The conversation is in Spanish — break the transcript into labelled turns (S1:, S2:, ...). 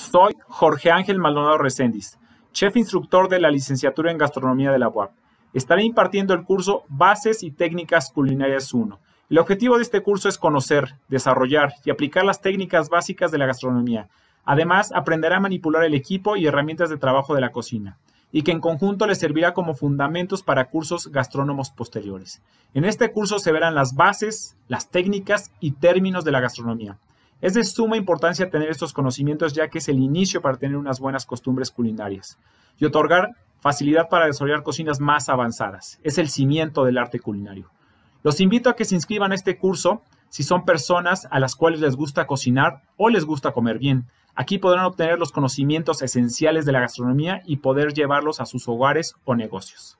S1: Soy Jorge Ángel Maldonado Reséndiz, chef instructor de la licenciatura en gastronomía de la UAP. Estaré impartiendo el curso Bases y Técnicas Culinarias 1. El objetivo de este curso es conocer, desarrollar y aplicar las técnicas básicas de la gastronomía. Además, aprenderá a manipular el equipo y herramientas de trabajo de la cocina y que en conjunto le servirá como fundamentos para cursos gastrónomos posteriores. En este curso se verán las bases, las técnicas y términos de la gastronomía. Es de suma importancia tener estos conocimientos ya que es el inicio para tener unas buenas costumbres culinarias y otorgar facilidad para desarrollar cocinas más avanzadas. Es el cimiento del arte culinario. Los invito a que se inscriban a este curso si son personas a las cuales les gusta cocinar o les gusta comer bien. Aquí podrán obtener los conocimientos esenciales de la gastronomía y poder llevarlos a sus hogares o negocios.